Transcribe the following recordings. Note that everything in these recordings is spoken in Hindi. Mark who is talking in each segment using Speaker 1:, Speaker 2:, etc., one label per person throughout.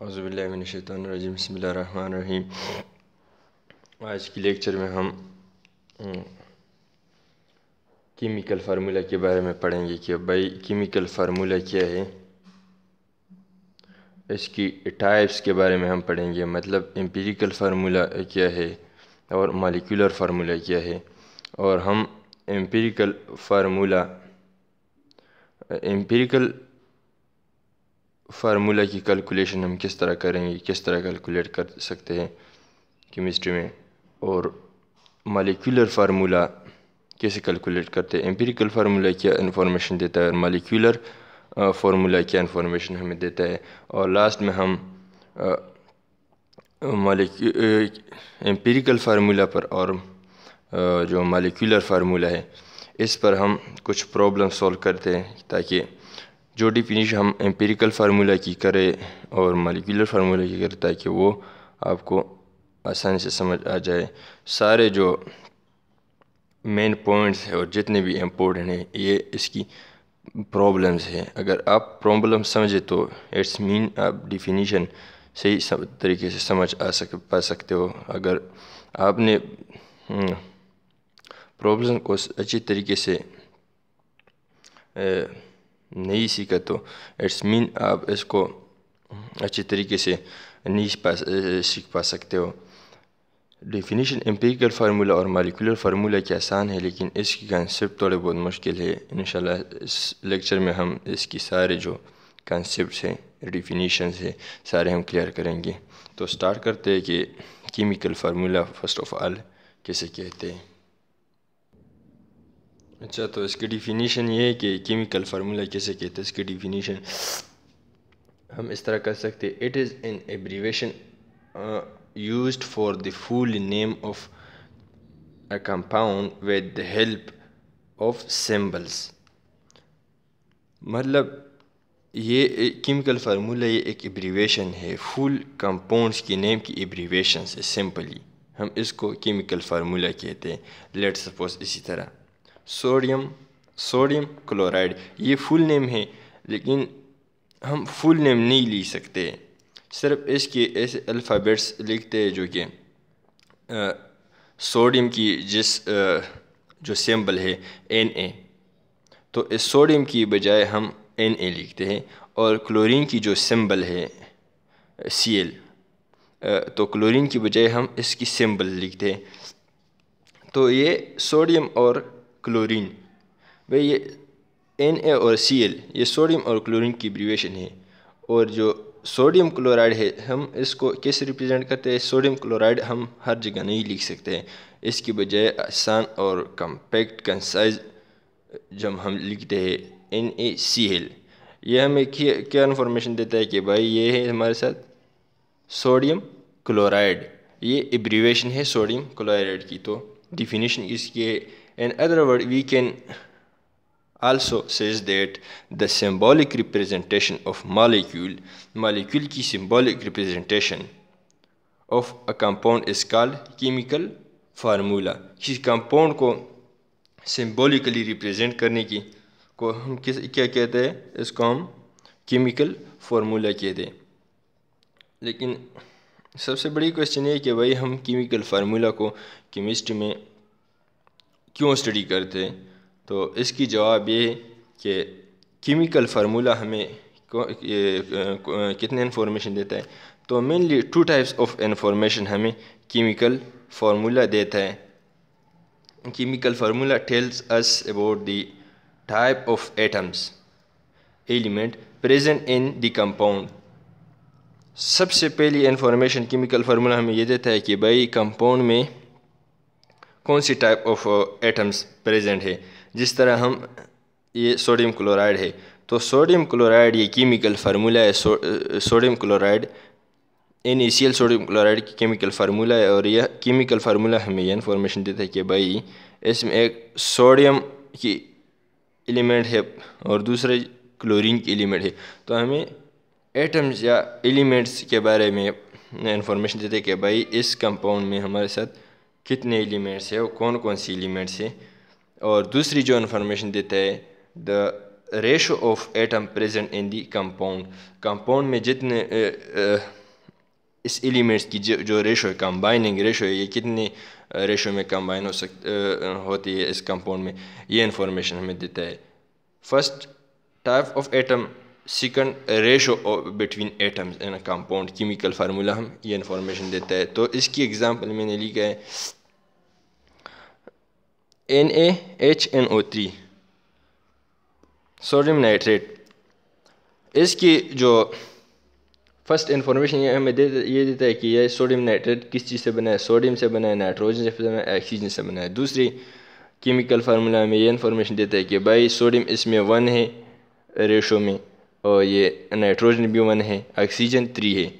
Speaker 1: अज़बिल्लिमिनशैतरजीम बसमीम आज के लेक्चर में हम केमिकल hmm, फार्मूला के बारे में पढ़ेंगे कि भाई केमिकल फार्मूला क्या है इसकी टाइप्स के बारे में हम पढ़ेंगे मतलब एम्पिरिकल फार्मूला क्या है और मालिकुलर फार्मूला क्या है और हम एम्पिरिकल फार्मूला एम्पिरिकल फार्मूला की कैलकुलेशन हम किस तरह करेंगे किस तरह कैलकुलेट कर सकते हैं केमिस्ट्री में और मालिकुलर फार्मूला कैसे कैलकुलेट करते हैं एम्पेरिकल फार्मूला क्या इन्फॉर्मेशन देता है और मालिकुलर फार्मूला क्या इन्फॉर्मेशन हमें देता है और लास्ट में हम मालिक फार्मूला पर और जो मालिकुलर फार्मूला है इस पर हम कुछ प्रॉब्लम सॉल्व करते हैं ताकि जो डिफिनिश हम एम्पेरिकल फार्मूला की करें और मालिकुलर फार्मूला की करें ताकि वो आपको आसानी से समझ आ जाए सारे जो मेन पॉइंट्स हैं और जितने भी इम्पोर्टेंट हैं ये इसकी प्रॉब्लम्स हैं अगर आप प्रॉब्लम समझे तो इट्स मीन आप डिफिनीशन सही तरीके से समझ आ सक पा सकते हो अगर आपने प्रॉब्लम हम्म, को अच्छी तरीके से ए, नहीं सीखा तो इट्स मीन आप इसको अच्छे तरीके से नहीं पा सीख पा सकते हो डिफिनीशन एम्पेरिकल फार्मूला और मालिकुलर फार्मूला के आसान है लेकिन इसकी कंसेप्ट थोड़े बहुत मुश्किल है इन इस लेक्चर में हम इसकी सारे जो कंसेप्ट हैं डिफिनीशन है सारे हम क्लियर करेंगे तो स्टार्ट करते हैं कि chemical formula first of all किसे कहते हैं अच्छा तो इसकी डिफिनीशन ये है कि केमिकल फार्मूला कैसे कहते हैं इसकी डिफिनीशन हम इस तरह कर सकते हैं it is in abbreviation use for the full name of a compound with the help of symbols मतलब ये केमिकल फार्मूला ये एक एब्रीवेशन है फुल कंपाउंड्स की नेम की एब्रीवेशन से सिंपली हम इसको केमिकल फार्मूला कहते हैं लेट सपोज इसी तरह सोडियम सोडियम क्लोराइड ये फुल नेम है लेकिन हम फुल नेम नहीं लिख सकते सिर्फ इसके ऐसे अल्फ़ाबेट्स लिखते हैं जो कि सोडियम की जिस आ, जो सिंबल है एन ए तो इस सोडियम की बजाय हम एन ए लिखते हैं और क्लोरीन की जो सिंबल है सी एल तो क्लोरीन की बजाय हम इसकी सिंबल लिखते हैं तो ये सोडियम और क्लोरीन भाई ये एन ए और सी एल ये सोडियम और क्लोरीन की ब्रिवेशन है और जो सोडियम क्लोराइड है हम इसको कैसे रिप्रेजेंट करते हैं सोडियम क्लोराइड हम हर जगह नहीं लिख सकते हैं इसकी बजाय आसान और कम्पैक्ट कंसाइज जब हम लिखते हैं एन ए सी एल ये हमें क्या इन्फॉर्मेशन देता है कि भाई ये है हमारे साथ सोडियम क्लोराइड ये एब्रीवेशन है सोडियम क्लोराइड की तो डिफिनीशन इसकी है in other words we can also says that the symbolic representation of molecule molecule की symbolic representation of a compound is called chemical formula किसी compound ko symbolically represent करने की को हम किस क्या कहते हैं इसको hum chemical formula kehte हैं लेकिन सबसे बड़ी question hai ki bhai hum chemical formula ko chemistry mein क्यों स्टडी करते हैं तो इसकी जवाब ये कि केमिकल फार्मूला हमें कितने इन्फॉर्मेशन देता है तो mainly two types of information हमें केमिकल फार्मूला देता है chemical formula tells us about the type of atoms element present in the compound सबसे पहली इन्फॉर्मेशन केमिकल फार्मूला हमें ये देता है कि भाई कंपाउंड में कौन सी टाइप ऑफ एटम्स प्रेजेंट है जिस तरह हम ये सोडियम क्लोराइड है तो सोडियम क्लोराइड ये केमिकल फार्मूला है सो, सोडियम क्लोराइड एन सोडियम क्लोराइड की केमिकल फार्मूला है और यह केमिकल फार्मूला हमें यह इन्फॉर्मेशन देता है कि भाई इसमें एक सोडियम की एलिमेंट है और दूसरे क्लोरीन की एलिमेंट है तो हमें एटम्स या एलिमेंट्स के बारे में इन्फॉर्मेशन देते हैं कि भाई इस कंपाउंड में हमारे साथ कितने एलिमेंट्स है और कौन कौन सी एलिमेंट्स है और दूसरी जो इन्फॉर्मेशन देता है the ratio of atom present in the compound compound में जितने ए, ए, इस एलिमेंट्स की जो, जो रेशो है कंबाइनिंग रेशो है ये कितने रेशो में कंबाइन हो सक होती है इस कंपाउंड में ये इन्फॉर्मेशन हमें देता है first type of atom second ratio between atoms in compound chemical formula हम ये इन्फॉर्मेशन देता है तो इसकी एग्जांपल मैंने लिखा है N A H N O three sodium nitrate इसकी जो फर्स्ट इन्फॉर्मेशन ये हमें दे ये देता है कि यह सोडियम नाइट्रेट किस चीज़ से बना है सोडियम से बना है नाइट्रोजन से बना है ऑक्सीजन से बना है दूसरी केमिकल फार्मूला हमें ये इन्फॉर्मेशन देता है कि भाई सोडियम इसमें वन है रेशो में और ये नाइट्रोजन भी वन है ऑक्सीजन थ्री है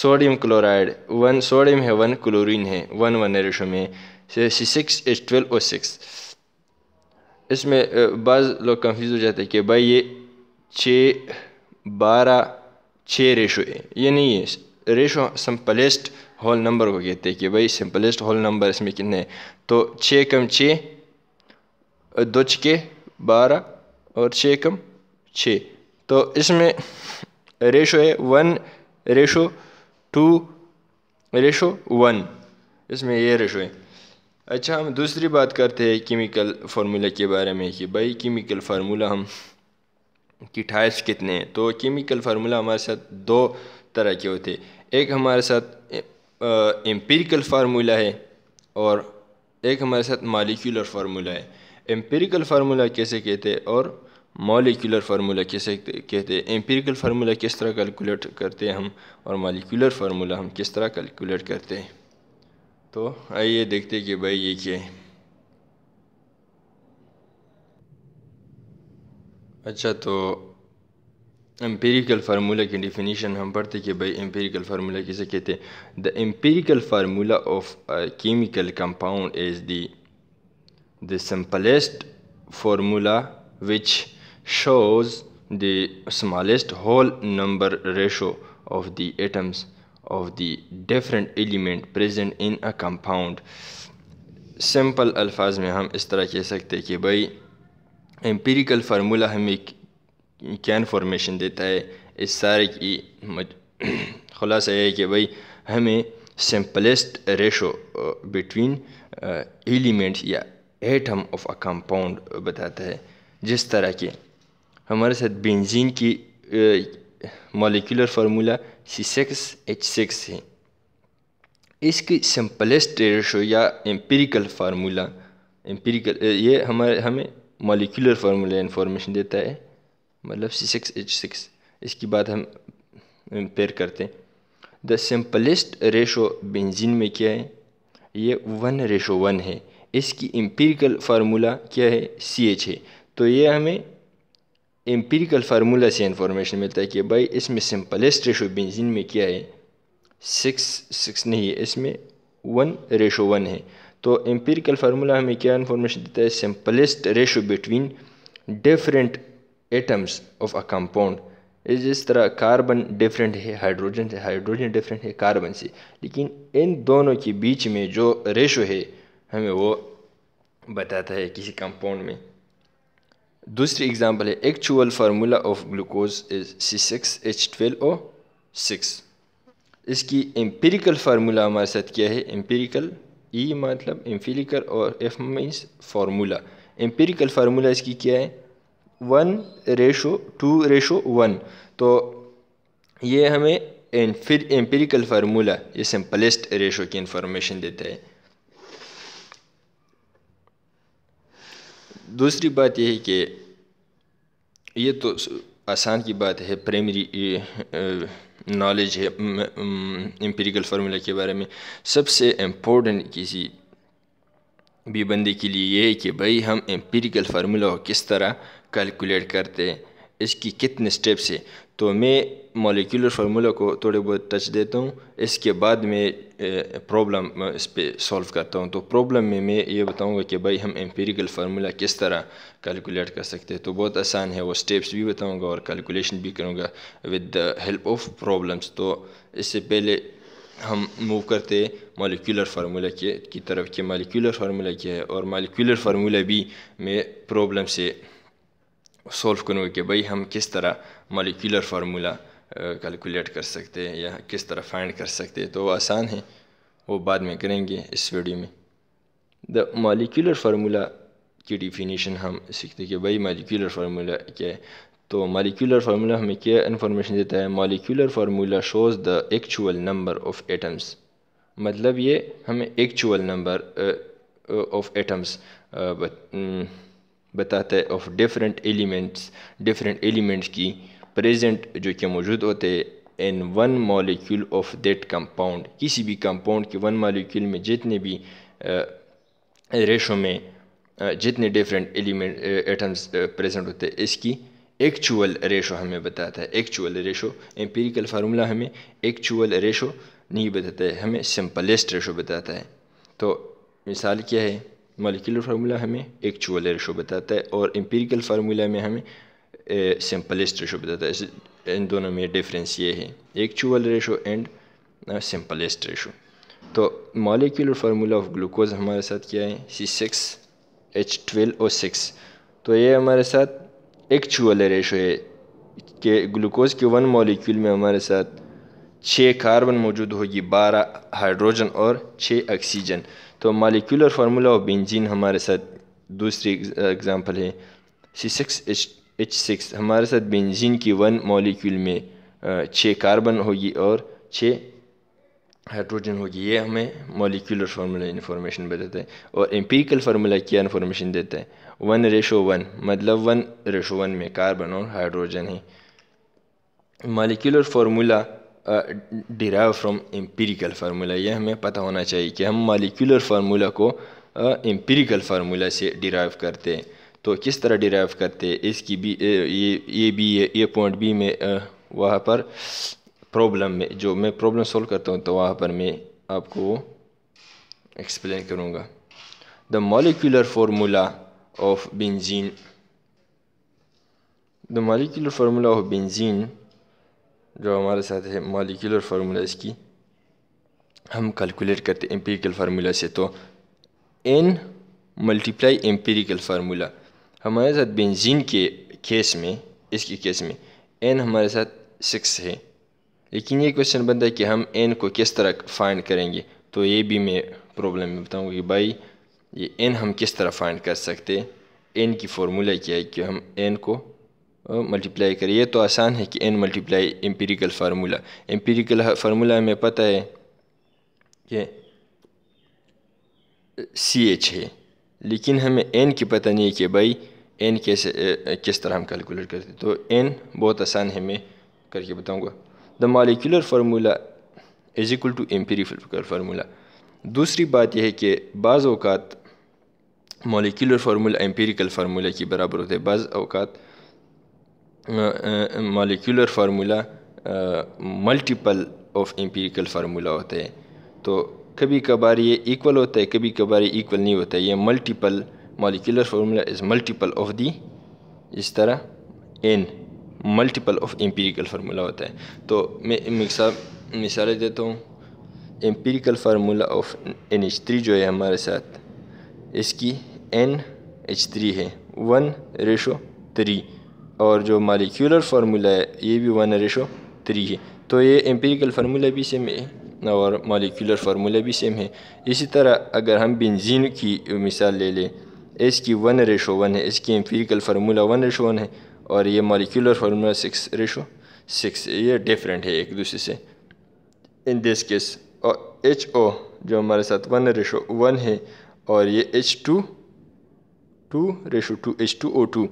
Speaker 1: सोडियम क्लोराइड वन सोडियम है वन क्लोरीन है वन वन है रेशो में six H twelve O six इसमें बाज़ लोग कंफ्यूज हो जाते हैं कि भाई ये छ बारह छः रेशो है ये नहीं है रेशो सिंपलेस्ट होल नंबर को कहते हैं कि भाई सिंपलेस्ट होल नंबर इसमें कितने हैं तो छः कम छः दो छके बारह और छः कम छः तो इसमें रेशो है one ratio two ratio one इसमें ये रेशो है अच्छा हम दूसरी बात करते हैं केमिकल फार्मूला के बारे में कि भाई केमिकल फार्मूला हम कि ठाइस कितने हैं तो केमिकल फार्मूला हमारे साथ दो तरह के होते हैं एक हमारे साथ एम्पेरिकल फार्मूला है और एक हमारे साथ मालिक्यूलर फार्मूला है एम्पेरिकल फार्मूला कैसे कहते हैं और मॉलिकुलर फार्मूला कैसे कहते हैं एम्पिरिकल फार्मूला किस तरह कैलकुलेट करते हैं हम और मॉलिकुलर फार्मूला हम किस तरह कैलकुलेट करते हैं तो आइए देखते हैं कि भाई ये क्या है अच्छा तो एम्पेरिकल फार्मूला की डिफिनीशन हम पढ़ते कि भाई एम्पेरिकल फार्मूला किसे कहते हैं the empirical formula of chemical compound is the simplest formula which shows the smallest whole number ratio of the atoms of the different element present in a compound simple अल्फाज में हम इस तरह कह सकते हैं कि भाई एम्पिरिकल फार्मूला हमें क्या इन्फॉर्मेशन देता है इस सारे की खुलासा यह है कि भाई हमें सिंपलेस्ट रेशो बिटवीन एलिमेंट्स या एटम ऑफ अ कंपाउंड बताता है जिस तरह के हमारे साथ बेंजीन की molecular formula C six H six है इसकी सिंपलेस्ट रेशो या एम्पेरिकल फार्मूला एम्पेरिकल ये हमारे हमें मॉलिकुलर फार्मूला इन्फॉर्मेशन देता है मतलब सी सिक्स एच सिक्स इसकी बात हम पेयर करते हैं द सिंपलेस्ट रेशो बेंजीन में क्या है ये वन रेशो वन है इसकी एम्पेरिकल फार्मूला क्या है सी एच है तो ये हमें एम्पीरिकल फार्मूला से इन्फॉर्मेशन मिलता है कि भाई इसमें सिंपलेस्ट रेशो बेंजीन में क्या है सिक्स सिक्स नहीं है इसमें वन रेशो वन है तो एम्पीरिकल फार्मूला हमें क्या इन्फॉर्मेशन देता है simplest ratio between different atoms of a compound जिस तरह कार्बन डिफरेंट है हाइड्रोजन से हाइड्रोजन डिफरेंट है कार्बन से लेकिन इन दोनों के बीच में जो रेशो है हमें वो बताता है किसी कंपाउंड में दूसरी एग्जांपल है actual formula of glucose is C six H twelve O six इसकी एम्पेरिकल फार्मूला हमारे साथ क्या है एम्पेरिकल ई e मतलब एम्पेरिकल और F means formula empirical formula इसकी क्या है one ratio two ratio one तो ये हमें एम्पेरिकल फार्मूला ये सिंपलेस्ट रेशो की इन्फॉर्मेशन देता है दूसरी बात यह है कि ये तो आसान की बात है प्राइमरी नॉलेज है एम्पेरिकल फार्मूला के बारे में सबसे इम्पोर्टेंट किसी भी बंदे के लिए ये है कि भाई हम एम्पेरिकल फार्मूला को किस तरह कैलकुलेट करते हैं इसकी कितने स्टेप्स है तो मैं मोलिकुलर फार्मूला को थोड़े बहुत टच देता हूँ इसके बाद में प्रॉब्लम इस पर सॉल्व करता हूँ तो प्रॉब्लम में मैं ये बताऊँगा कि भाई हम एम्पेरिकल फार्मूला किस तरह कैलकुलेट कर सकते हैं तो बहुत आसान है वो स्टेप्स भी बताऊँगा और कैलकुलेशन भी करूँगा with the help of problems तो इससे पहले हम मूव करते मालिकुलर फार्मूला के की तरफ कि मालिकुलर फार्मूला क्या है और मालिकुलर फार्मूला भी मैं प्रॉब्लम से सॉल्व करूँगा कि भाई हम किस तरह मॉलिकुलर फार्मूला कैलकुलेट कर सकते हैं या किस तरह फाइंड कर सकते हैं तो वो आसान है वो बाद में करेंगे इस वीडियो में द मॉलिकुलर फार्मूला की डिफिनीशन हम सीखते हैं कि भाई मॉलिकुलर फार्मूला क्या है तो मॉलिकुलर फार्मूला हमें क्या इन्फॉर्मेशन देता है molecular formula shows the actual number of atoms मतलब ये हमें एक्चुअल नंबर ऑफ एटम्स बताता है of different elements different elements की प्रेजेंट जो कि मौजूद होते हैं in one molecule of that compound किसी भी कंपाउंड के वन मॉलिक्यूल में जितने भी रेशो में जितने डिफरेंट एलिमेंट एटम्स प्रेजेंट होते हैं इसकी एक्चुअल रेशो हमें बताता है एक्चुअल रेशो एम्पेरिकल फार्मूला हमें एक्चुअल रेशो नहीं बताता है हमें सिंपलेस्ट रेशो बताता है तो मिसाल क्या है मालिकुलर फार्मूला हमें एक्चुअल रेशो बताता है और एम्पेरिकल फार्मूला में हमें सिंपलेस्ट रेशो बताता है इन दोनों में डिफरेंस ये है actual ratio and simplest ratio तो मालिकुलर फार्मूला ऑफ ग्लूकोज हमारे साथ क्या है C six H twelve O six तो ये हमारे साथ एक्चुअल रेशो है कि ग्लूकोज के वन मॉलिक्यूल में हमारे साथ छः कार्बन मौजूद होगी बारह हाइड्रोजन और छः ऑक्सीजन तो मालिकुलर फार्मूला ऑफ बेंजीन हमारे साथ दूसरी एग्ज़ाम्पल है C six H H six हमारे साथ बेंजीन की वन मॉलिक्यूल में छः कार्बन होगी और छः हाइड्रोजन होगी ये हमें मॉलिक्यूलर फार्मूला इन्फॉर्मेशन बताता है और एम्पीरिकल फार्मूला क्या इन्फॉर्मेशन देता है वन रेशो वन मतलब वन रेशो वन में कार्बन और हाइड्रोजन है molecular formula derive from empirical formula ये हमें पता होना चाहिए कि हम मालिकुलर फार्मूला को एम्पिरिकल फार्मूला से डिराइव करते हैं तो किस तरह डिराइव करते हैं इसकी भी ये ये भी ये, पॉइंट बी में वहाँ पर प्रॉब्लम में जो मैं प्रॉब्लम सॉल्व करता हूँ तो वहाँ पर मैं आपको एक्सप्लेन करूँगा the molecular formula of benzene the molecular formula of benzene जो हमारे साथ है मालिकुलर फार्मूला इसकी हम कैलकुलेट करते हैं एम्पेरिकल फार्मूला से तो एन मल्टीप्लाई एम्पेरिकल फार्मूला हमारे साथ बेंजीन के केस में इसके केस में एन हमारे साथ सिक्स है लेकिन ये क्वेश्चन बनता है कि हम एन को किस तरह फाइंड करेंगे तो ये भी मैं प्रॉब्लम में बताऊँगा कि भाई ये एन हम किस तरह फाइंड कर सकते हैं एन की फार्मूला क्या है कि हम एन को मल्टीप्लाई करें ये तो आसान है कि n multiply empirical formula empirical formula हमें पता है कि सी एच है लेकिन हमें एन की पता नहीं है कि भाई एन कैसे किस तरह हम कैलकुलेट करते तो एन बहुत आसान है मैं करके बताऊंगा the molecular formula is equal to empirical formula दूसरी बात यह है कि बाज़ अवकात मालिकुलर फार्मूला एम्पेरिकल फार्मूला के बराबर होते हैं बाज़ अवकात molecular formula multiple of empirical formula होता है तो कभी कभार ये इक्वल होता है कभी कभार ये इक्वल नहीं होता है ये multiple molecular formula is multiple of the इस तरह n multiple of empirical formula होता है तो मैं मिक्सा मिसालें देता हूँ empirical formula of N H three जो है हमारे साथ इसकी एन एच थ्री है वन रेशो थ्री और जो मालिक्यूलर फार्मूला है ये भी वन रेशो थ्री है तो ये एम्पेरिकल फार्मूला भी सेम है और मालिक्यूलर फार्मूला भी सेम है इसी तरह अगर हम बेंजीन की मिसाल ले लें इसकी वन रेशो वन है इसकी empirical formula one ratio one है और ये molecular formula six ratio six ये डिफरेंट है एक दूसरे से इन दिस केस और एच ओ जो हमारे साथ वन रेशो वन है और ये H two two ratio two H two O two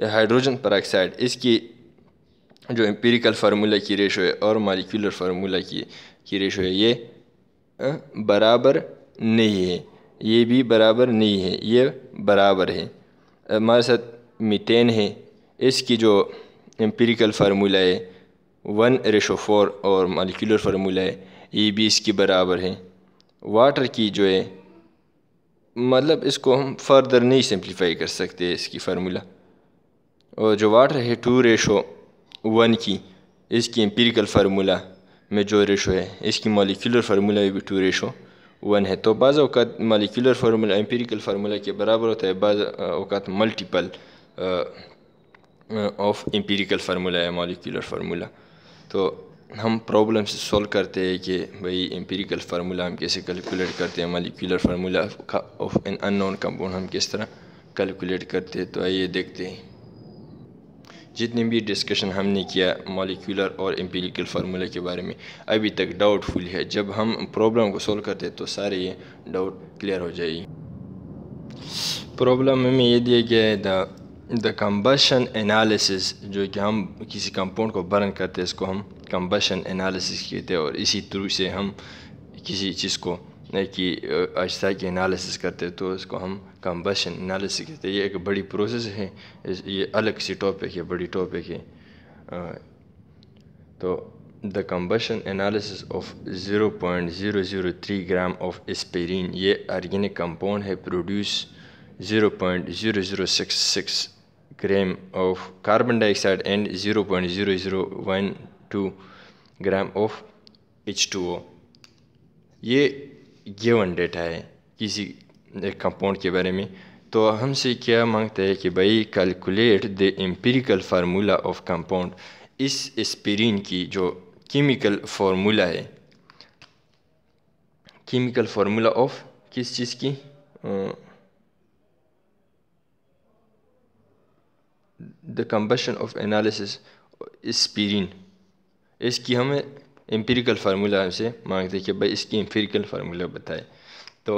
Speaker 1: या हाइड्रोजन पराक्साइड इसकी जो एम्पेरिकल फार्मूला की रेशो है और मालिकुलर फार्मूला की की रेशो है ये बराबर नहीं है ये भी बराबर नहीं है ये बराबर है हमारे साथ मिथेन है इसकी जो एम्पेरिकल फार्मूला है वन रेशो फोर और मालिकुलर फार्मूला है ये भी इसकी बराबर है वाटर की जो है मतलब इसको हम फर्दर नहीं सिंप्लीफाई कर सकते इसकी फार्मूला और जो वाटर है टू रेशो वन की इसकी एम्पीरिकल फार्मूला में जो रेशो है इसकी मालिकुलर फार्मूला में भी टू रेशो वन है तो बाज़ अवत मालिकुलर फार्मूला एम्पीरिकल फार्मूला के बराबर होता है बाज़ अवत मल्टीपल ऑफ एम्पीरिकल फार्मूला या मालिकुलर फार्मूला तो हम प्रॉब्लम से सॉल्व करते हैं कि भाई एम्पीरिकल फार्मूला हम कैसे कैलकुलेट करते हैं molecular formula of an unknown compound हम किस तरह कैलकुलेट करते हैं तो आइए देखते हैं जितने भी डिस्कशन हमने किया मॉलिक्यूलर और एम्पेरिकल फार्मूले के बारे में अभी तक डाउटफुल है जब हम प्रॉब्लम को सोल्व करते तो सारे ये डाउट क्लियर हो जाएगी प्रॉब्लम में ये दिया गया है द द कम्बशन एनालिसिस जो कि हम किसी कंपाउंड को बर्न करते हैं इसको हम कम्बशन एनालिसिस कहते हैं और इसी थ्रू से हम किसी चीज़ को कि आहिस्ता की एनालिसिस करते तो इसको हम कम्बशन एनालिसिस कहते ये एक बड़ी प्रोसेस है ये अलग सी टॉपिक है बड़ी टॉपिक है तो the combustion analysis of 0.003 gram of aspirin ये ऑर्गेनिक कंपाउंड है produce 0.0066 gram of carbon dioxide and 0.0012 gram of H two O ये ये वन डेटा है किसी एक कंपाउंड के बारे में तो हमसे क्या मांगता है कि भाई calculate the empirical formula of compound इस एस्पिरिन की जो केमिकल फार्मूला है केमिकल फार्मूला ऑफ किस चीज़ की the combustion of analysis aspirin इसकी हमें एम्पेरिकल फार्मूला हमसे मांगते कि भाई इसकी एम्पेरिकल फार्मूला बताए तो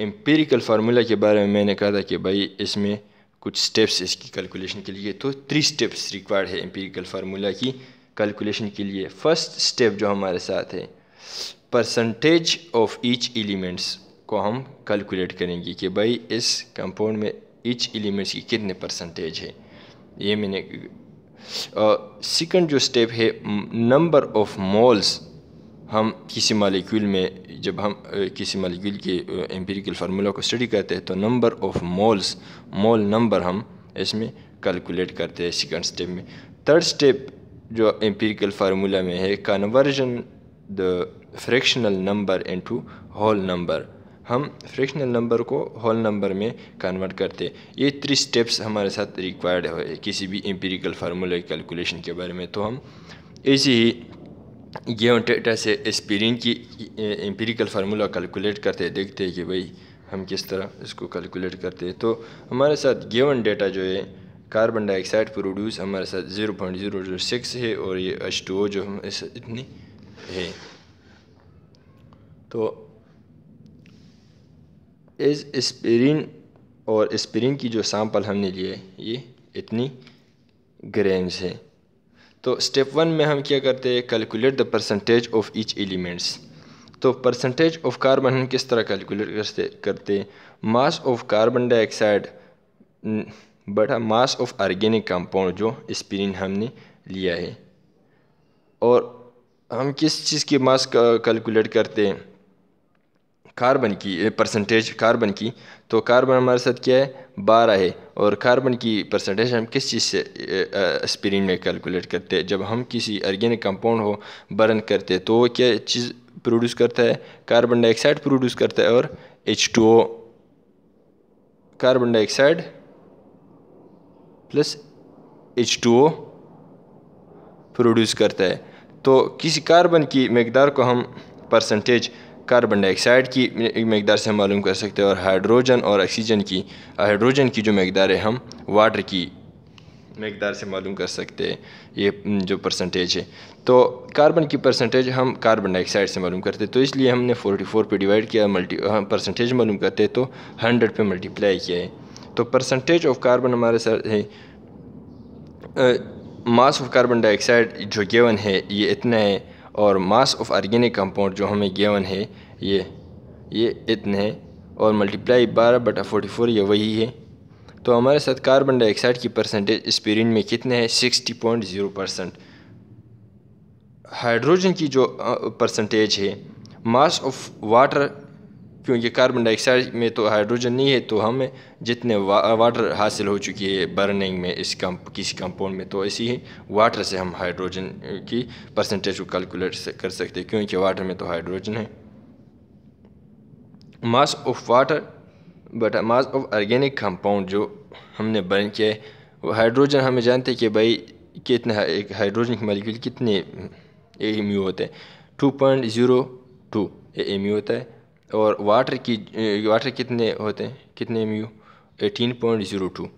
Speaker 1: एम्पेरिकल फार्मूला के बारे में मैंने कहा था कि भाई इसमें कुछ स्टेप्स इसकी कैलकुलेशन के लिए तो थ्री स्टेप्स रिक्वायर्ड है एम्पेरिकल फार्मूला की कैलकुलेशन के लिए फर्स्ट स्टेप जो हमारे साथ है परसेंटेज ऑफ ईच एलिमेंट्स को हम कैलकुलेट करेंगे कि भाई इस कंपाउंड में ईच एलिमेंट्स की कितने परसेंटेज है ये मैंने सेकंड जो स्टेप है नंबर ऑफ मोल्स हम किसी मालिक्यूल में जब हम किसी मालिक्यूल के एम्पेरिकल फार्मूला को स्टडी करते हैं तो number of moles mole number हम इसमें कैलकुलेट करते हैं सेकंड स्टेप में थर्ड स्टेप जो एम्पेरिकल फार्मूला में है conversion the fractional number into whole number हम फ्रैक्शनल नंबर को होल नंबर में कन्वर्ट करते ये थ्री स्टेप्स हमारे साथ रिक्वायर्ड है किसी भी एम्पेरिकल फार्मूला कैलकुलेशन के बारे में तो हम ऐसे ही गेवन डेटा से एस्पिरिन की एम्पेरिकल फार्मूला कैलकुलेट करते देखते हैं कि भाई हम किस तरह इसको कैलकुलेट करते हैं तो हमारे साथ गेवन डेटा जो है कार्बन डाइऑक्साइड प्रोड्यूस हमारे साथ zero point zero zero six है और ये एच टू ओ जो हम इस इतनी है तो इज़ स्पिरिन और स्पिरिन की जो सैंपल हमने लिए ये इतनी ग्रेन्स है तो स्टेप वन में हम क्या करते हैं calculate the percentage of each elements तो परसेंटेज ऑफ कार्बन हम किस तरह कैलकुलेट करते करते मास ऑफ कार्बन डाइऑक्साइड बटा मास ऑफ आर्गेनिक कंपाउंड जो स्पिरिन हमने लिया है और हम किस चीज़ की मास कैलकुलेट करते हैं कार्बन की परसेंटेज eh, कार्बन की तो कार्बन हमारे साथ क्या है बारह है और कार्बन की परसेंटेज हम किस चीज़ से एस्पिरिन eh, eh, में कैलकुलेट करते हैं जब हम किसी ऑर्गेनिक कंपाउंड को बर्न करते हैं तो वो क्या चीज़ प्रोड्यूस करता है कार्बन डाइऑक्साइड प्रोड्यूस करता है और H two O carbon dioxide plus H two O produce करता है तो किसी कार्बन की मकदार को हम परसेंटेज कार्बन डाइऑक्साइड की मकदार से हम मालूम कर सकते हैं और हाइड्रोजन और ऑक्सीजन की हाइड्रोजन की जो मकदार है हम वाटर की मकदार से मालूम कर सकते हैं ये जो परसेंटेज है तो कार्बन की परसेंटेज हम कार्बन डाइऑक्साइड से मालूम करते तो इसलिए हमने 44 पे डिवाइड किया मल्टी हम परसेंटेज मालूम करते तो 100 पे मल्टीप्लाई किया है तो परसेंटेज ऑफ कार्बन हमारे सर है मास ऑफ कार्बन डाइऑक्साइड जो गेवन है ये इतना है और मास ऑफ आर्गेनिक कंपाउंड जो हमें गेवन है ये ये इतने है और मल्टीप्लाई बारह बटा फोर्टी फोर ये वही है तो हमारे साथ कार्बन डाइऑक्साइड की परसेंटेज इस पीरियड में कितने हैं sixty point zero percent hydrogen की जो परसेंटेज है मास ऑफ वाटर क्योंकि कार्बन डाइऑक्साइड में तो हाइड्रोजन नहीं है तो हमें जितने वा, वाटर हासिल हो चुकी है बर्निंग में इस कंप किसी कंपाउंड में तो ऐसी ही वाटर से हम हाइड्रोजन की परसेंटेज को कैलकुलेट कर सकते हैं क्योंकि वाटर में तो हाइड्रोजन है mass of water but mass of organic compound जो हमने बर्न किया है वो हाइड्रोजन हमें जानते हैं कि भाई कितना एक हाइड्रोजन के मालिक्यूल कितने एम यू होते हैं two point zero two M U होता है और वाटर की वाटर कितने होते हैं कितने M U eighteen point zero two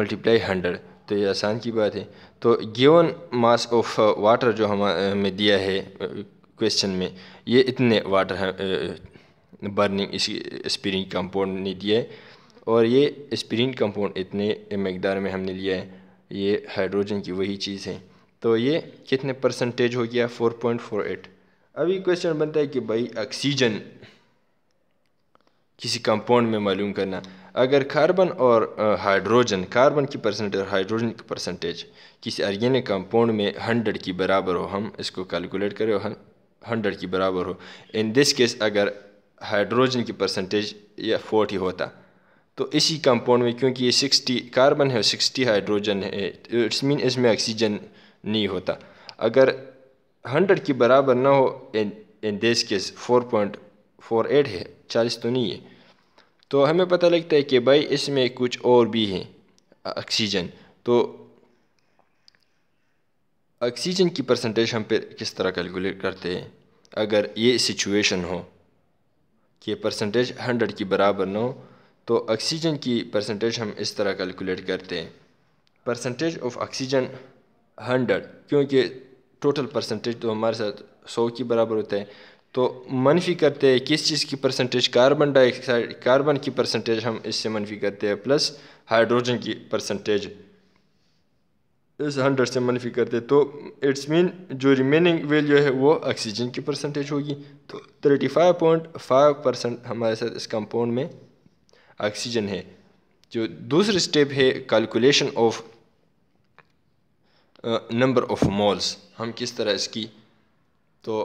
Speaker 1: multiply hundred तो ये आसान की बात है तो गिवन मास ऑफ वाटर जो हम हमें दिया है क्वेश्चन में ये इतने वाटर बर्निंग स्प्रिंग कंपाउंड ने दिया है और ये स्प्रिंग कंपाउंड इतने मकदार में हमने लिया है ये हाइड्रोजन की वही चीज़ है तो ये कितने परसेंटेज हो गया फोर पॉइंट फोर एट अभी क्वेश्चन बनता है कि भाई ऑक्सीजन किसी कंपाउंड में मालूम करना अगर कार्बन और हाइड्रोजन कार्बन की परसेंटेज और हाइड्रोजन की परसेंटेज किसी ऑर्गेनिक कंपाउंड में हंड्रेड की बराबर हो हम इसको कैलकुलेट करें और हंड्रेड की बराबर हो इन दिस केस अगर हाइड्रोजन की परसेंटेज या फोर्टी होता तो इसी कंपाउंड में क्योंकि ये सिक्सटी कार्बन है सिक्सटी हाइड्रोजन है इट्स मीन इसमें ऑक्सीजन नहीं होता अगर हंड्रेड की बराबर ना हो in this case four point four eight है चालीस तो नहीं है तो हमें पता लगता है कि भाई इसमें कुछ और भी है ऑक्सीजन तो ऑक्सीजन की परसेंटेज हम फिर किस तरह कैलकुलेट करते हैं अगर ये सिचुएशन हो कि परसेंटेज हंड्रेड की बराबर ना हो तो ऑक्सीजन की परसेंटेज हम इस तरह कैलकुलेट करते हैं परसेंटेज ऑफ ऑक्सीजन हंड्रेड क्योंकि टोटल परसेंटेज तो हमारे साथ सौ की बराबर होता है तो मनफी करते हैं किस चीज़ की परसेंटेज कार्बन डाइऑक्साइड कार्बन की परसेंटेज हम इससे मनफी करते हैं प्लस हाइड्रोजन की परसेंटेज इस हंड्रेड से मनफी करते तो इट्स मीन जो रिमेनिंग वैल्यू है वो ऑक्सीजन की परसेंटेज होगी तो thirty five point five percent हमारे साथ इस कंपाउंड में ऑक्सीजन है जो दूसरा स्टेप है calculation of number of moles हम किस तरह इसकी तो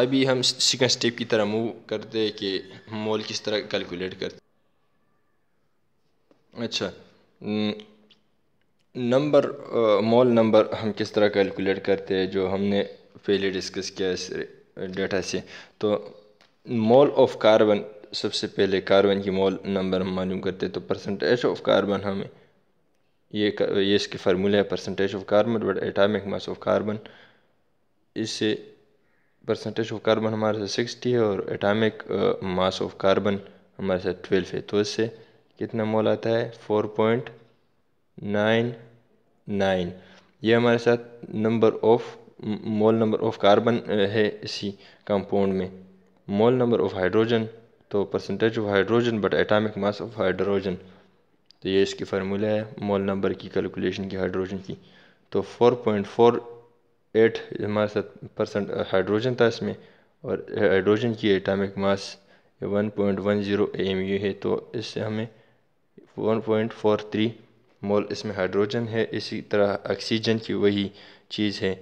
Speaker 1: अभी हम सेकेंड स्टेप की तरह मूव करते हैं कि मोल किस तरह कैलकुलेट करते अच्छा नंबर मोल नंबर हम किस तरह कैलकुलेट करते हैं जो हमने पहले डिस्कस किया इस डेटा से तो मोल ऑफ कार्बन सबसे पहले कार्बन की मोल नंबर हम मालूम करते हैं तो परसेंटेज ऑफ कार्बन हमें ये ये इसके फार्मूले है percentage of carbon but atomic mass of carbon इससे परसेंटेज ऑफ कार्बन हमारे से सिक्सटी है और एटॉमिक मास ऑफ कार्बन हमारे साथ ट्वेल्व है तो इससे कितना मोल आता है फोर पॉइंट नाइन नाइन ये हमारे साथ number of mole number of carbon है इसी कंपाउंड में मोल नंबर ऑफ हाइड्रोजन तो percentage of hydrogen but atomic mass of hydrogen तो ये इसकी फार्मूला है मोल नंबर की कैलकुलेशन की हाइड्रोजन की तो फोर पॉइंट फोर एट हमारे साथ परसेंट हाइड्रोजन था इसमें और हाइड्रोजन की atomic mass one point one zero M U है तो इससे हमें one point four three mole इसमें हाइड्रोजन है इसी तरह ऑक्सीजन की वही चीज़ है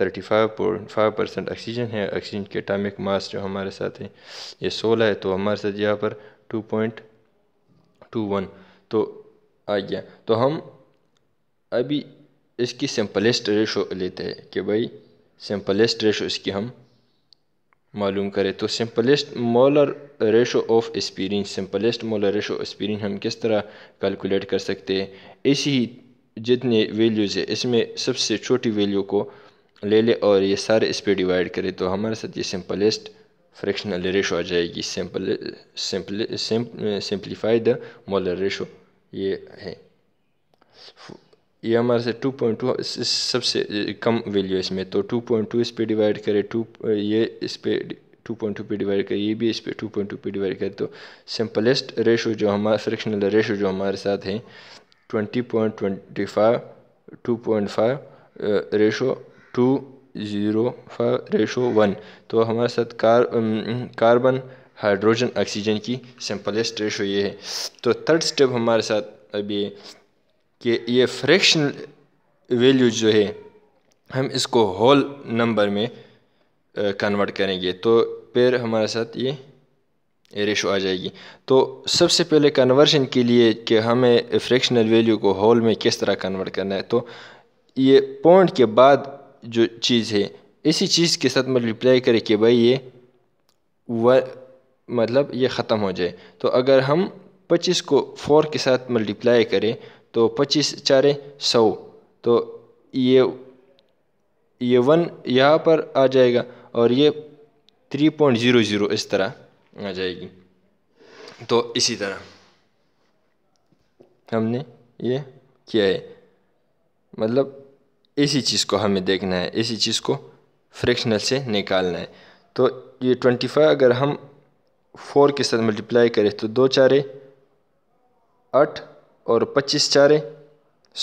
Speaker 1: thirty five point five percent oxygen है ऑक्सीजन के एटॉमिक मास जो हमारे साथ है ये सोलह है तो हमारे साथ यहाँ पर टू पॉइंट टू वन तो आ गया तो हम अभी इसकी सिंपलेस्ट रेशो लेते हैं कि भाई सिंपलेस्ट रेशो इसकी हम मालूम करें तो simplest molar ratio of aspirin simplest molar ratio aspirin हम किस तरह कैलकुलेट कर सकते हैं इसी जितने वैल्यूज़ है इसमें सबसे छोटी वैल्यू को ले ले और ये सारे इस पर डिवाइड करें तो हमारे साथ ये सिंपलेस्ट फ्रैक्शनल रेशो आ जाएगी simple simple simplified molar ratio ये है ये e हमारे से टू पॉइंट टू सबसे कम वैल्यू इसमें तो टू पॉइंट टू इस पर डिवाइड करें टू ये इस पर टू पॉइंट टू पे डिवाइड करें ये भी इस पर टू पॉइंट टू पे डिवाइड करें तो सिंपलेस्ट रेशो जो हमारा फ्रिक्शनल रेशो जो हमारे साथ है twenty point twenty five two point five ratio two zero five ratio one तो हमारे साथ कार कार्बन हाइड्रोजन ऑक्सीजन की सिंपलेस्ट रेशो ये है तो थर्ड स्टेप हमारे साथ अभी कि ये फ्रैक्शन वैल्यू जो है हम इसको होल नंबर में कन्वर्ट करेंगे तो फिर हमारे साथ ये रेशो आ जाएगी तो सबसे पहले कन्वर्शन के लिए कि हमें फ्रैक्शनल वैल्यू को होल में किस तरह कन्वर्ट करना है तो ये पॉइंट के बाद जो चीज़ है इसी चीज़ के साथ मल्टीप्लाई करें कि भाई ये व मतलब ये ख़त्म हो जाए तो अगर हम 25 को 4 के साथ मल्टीप्लाई करें तो पच्चीस चारे सौ तो ये ये वन यहाँ पर आ जाएगा और ये थ्री पॉइंट ज़ीरो ज़ीरो इस तरह आ जाएगी तो इसी तरह हमने ये किया है मतलब इसी चीज़ को हमें देखना है इसी चीज़ को फ्रैक्शनल से निकालना है तो ये ट्वेंटी फाइव अगर हम फोर के साथ मल्टीप्लाई करें तो दो चारे आठ और पच्चीस चारे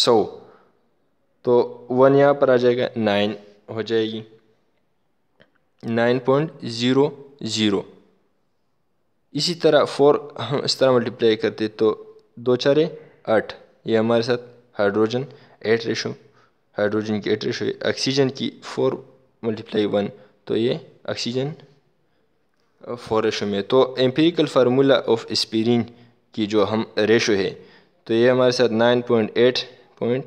Speaker 1: सौ तो वन यहाँ पर आ जाएगा नाइन हो जाएगी नाइन पॉइंट ज़ीरो ज़ीरो इसी तरह फोर हम इस तरह मल्टीप्लाई करते तो दो चार आठ ये हमारे साथ हाइड्रोजन एट रेशो हाइड्रोजन की एट रेशो ऑक्सीजन की फोर मल्टीप्लाई वन तो ये ऑक्सीजन फोर रेशो में तो एम्पेरिकल फार्मूला ऑफ स्पीरिन की जो हम रेशो है तो ये हमारे साथ nine point eight point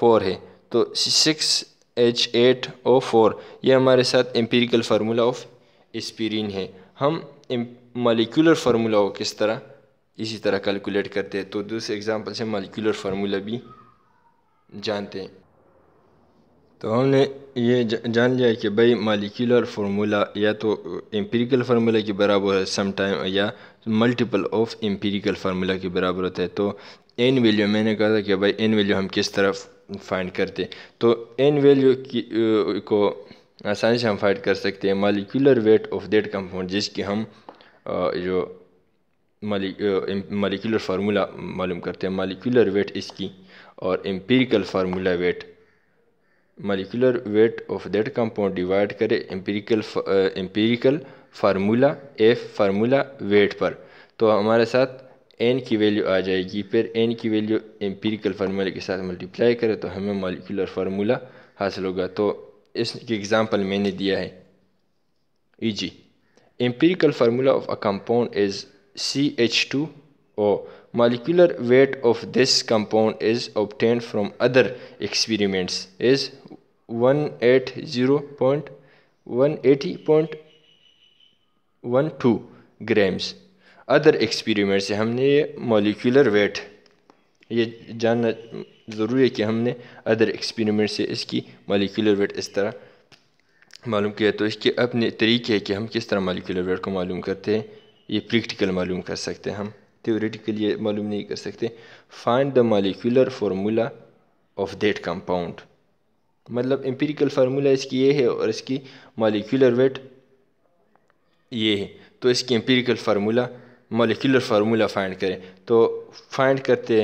Speaker 1: four है तो six H eight O four ये हमारे साथ एम्पीरिकल फार्मूला ऑफ स्पीरिन है हम मालिकुलर फार्मूला को किस तरह इसी तरह कैलकुलेट करते हैं तो दूसरे एग्जांपल से मालिकुलर फार्मूला भी जानते हैं तो हमने ये जान लिया कि भाई मालिकुलर फार्मूला या तो एम्पिरिकल uh, फार्मूला के बराबर है सम टाइम या मल्टीपल ऑफ एम्पिरिकल फार्मूला के बराबर होता है तो एन वैल्यू मैंने कहा था कि भाई एन वैल्यू हम किस तरफ फाइंड करते तो एन वैल्यू की uh, को आसानी से हम फाइंड कर सकते हैं molecular weight of that compound जिसकी हम uh, जो मालिकुलर फार्मूला मालूम करते हैं मालिकुलर वेट इसकी और empirical formula weight molecular weight of that compound divide करें empirical empirical formula F formula weight पर तो हमारे साथ एन की वैल्यू आ जाएगी फिर एन की वैल्यू एम्पेरिकल फार्मूले के साथ मल्टीप्लाई करें तो हमें मालिकुलर फार्मूला हासिल होगा तो इसके एग्ज़ाम्पल मैंने दिया है E G empirical formula of a compound is C H two O molecular weight of this compound is obtain from other experiments is one eight zero point one eighty point one two grams other experiment से हमने ये मोलिकुलर वेट ये जानना ज़रूरी है कि हमने अदर एक्सपेरिमेंट से इसकी मालिकुलर वेट इस तरह मालूम किया तो इसके अपने तरीके हैं कि हम किस तरह मालिकुलर वेट को मालूम करते हैं ये प्रैक्टिकल मालूम कर सकते हैं हम थियोरेटिकल ये मालूम नहीं कर सकते find the molecular formula of that compound मतलब एम्पेरिकल फार्मूला इसकी ये है और इसकी मॉलिक्यूलर वेट ये है तो इसकी empirical formula molecular formula find करें तो फाइंड करते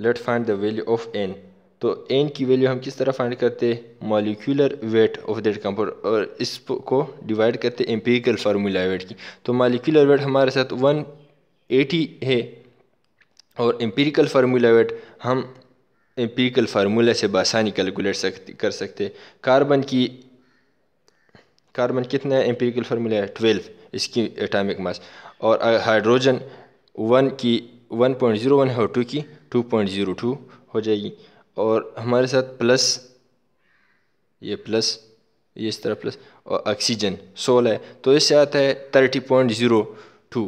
Speaker 1: let find the value of n तो एन की वैल्यू हम किस तरह फाइंड करते molecular weight of that compound और इसको डिवाइड करते एम्पेरिकल फार्मूला वेट की तो मालिकुलर वेट हमारे साथ वन एटी है और एम्पेरिकल फार्मूला वेट हम एम्पीकल फार्मूले से बासानी कैलकुलेट सकते कर सकते कार्बन की कार्बन कितना है एम्पीरिकल फार्मूला है ट्वेल्व इसकी एटॉमिक मास और हाइड्रोजन वन की वन पॉइंट ज़ीरो वन है और टू की टू पॉइंट ज़ीरो टू हो जाएगी और हमारे साथ प्लस ये प्लस ये इस तरह प्लस और ऑक्सीजन सोलह है तो इससे आता है थर्टी पॉइंट ज़ीरो टू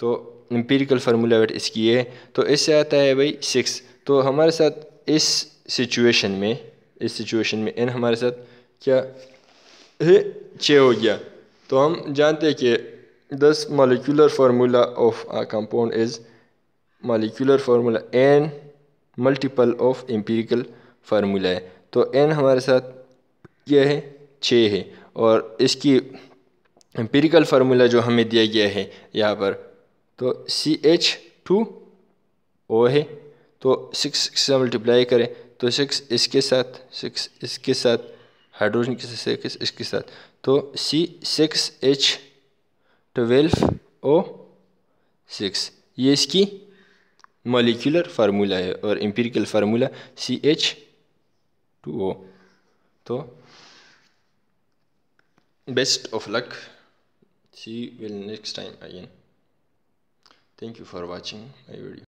Speaker 1: तो एम्पीरिकल फार्मूला वेट इसकी है तो इससे आता है भाई सिक्स तो हमारे साथ इस सिचुएशन में इस सिचुएशन में एन हमारे साथ क्या है छः हो गया तो हम जानते हैं कि this molecular formula of a compound is molecular formula n multiple of empirical formula है तो एन हमारे साथ क्या है छः है और इसकी एम्पीरिकल फार्मूला जो हमें दिया गया है यहाँ पर तो सी एच टू ओ है तो सिक्स से मल्टीप्लाई करें तो सिक्स इसके साथ सिक्स इसके साथ हाइड्रोजन के साथ सिक्स इसके साथ तो C six H twelve O six ये इसकी मोलिकुलर फार्मूला है और empirical formula C H two O तो best of luck see will next time again thank you for watching my video